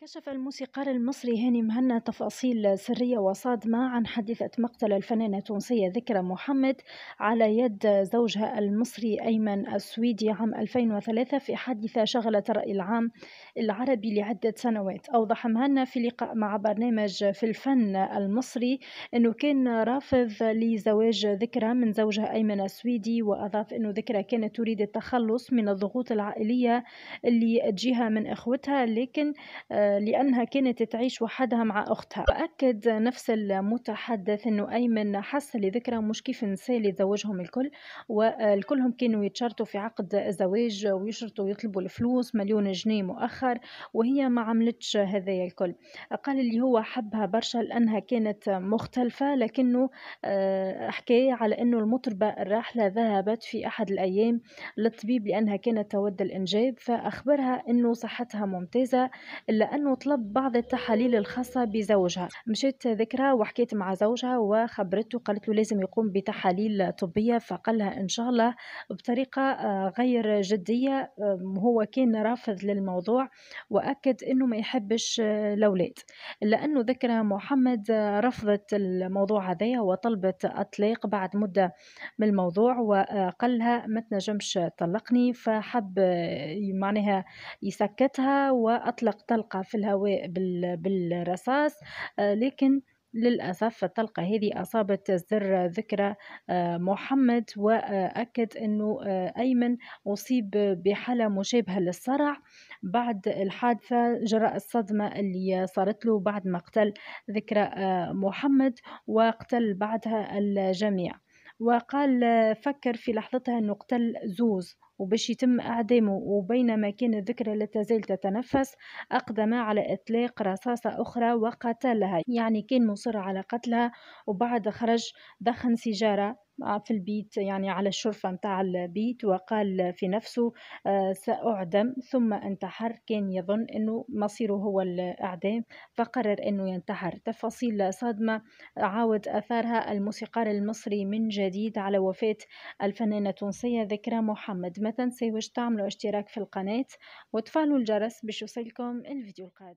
كشف الموسيقار المصري هاني مهنا تفاصيل سرية وصادمة عن حادثة مقتل الفنانة التونسية ذكرى محمد على يد زوجها المصري أيمن السويدي عام 2003 في حادثة شغلت الرأي العام العربي لعدة سنوات أوضح مهنا في لقاء مع برنامج في الفن المصري أنه كان رافض لزواج ذكرى من زوجها أيمن السويدي وأضاف أنه ذكرى كانت تريد التخلص من الضغوط العائلية اللي تجيها من إخوتها لكن آه، لأنها كانت تعيش وحدها مع أختها وأكد نفس المتحدث أنه أيمن حس لذكرى مش كيف نسى لزواجهم الكل والكلهم كانوا يتشرطوا في عقد زواج ويشرطوا يطلبوا الفلوس مليون جنيه مؤخر وهي ما عملتش هذايا الكل قال اللي هو حبها برشا لأنها كانت مختلفة لكنه آه، حكاية على أنه المطربة الراحلة ذهبت في أحد الأيام للطبيب لأنها كانت تود الإنجاب فأخبرها أنه صحتها ممتازة إلا أنه طلب بعض التحاليل الخاصة بزوجها مشيت ذكرى وحكيت مع زوجها وخبرته قالت له لازم يقوم بتحاليل طبية فقال لها إن شاء الله بطريقة آه، غير جدية آه، هو كان رافض للموضوع وأكد أنه ما يحبش آه، الأولاد لأنه ذكرى محمد رفضت الموضوع هذايا وطلبت أطلاق بعد مدة من الموضوع وقال لها ما تنجمش طلقني فحب معناها يسكتها وأطلق طلقة في الهواء بالرصاص آه، لكن للأسف الطلقة هذه أصابت الزر ذكرى آه، محمد وأكد أنه آه، أيمن أصيب بحالة مشابهة للصرع بعد الحادثة جراء الصدمة اللي صارت له بعد ما قتل ذكرى محمد وقتل بعدها الجميع وقال فكر في لحظتها أنه قتل زوز وباش يتم أعدامه وبينما كان الذكرى لا تزال تتنفس أقدم على إطلاق رصاصة أخرى وقتلها يعني كان مصر على قتلها وبعد خرج دخن سيجارة آه، في البيت يعني على الشرفة متاع البيت وقال في نفسه آه، سأعدم ثم انتحر كان يظن أنه مصيره هو الإعدام فقرر أنه ينتحر تفاصيل صادمة عاود أثارها الموسيقار المصري من جديد على وفاة الفنانة التونسية ذكرى محمد ما تنساوش تعملوا اشتراك في القناة وتفعلوا الجرس باش يوصلكم الفيديو القادم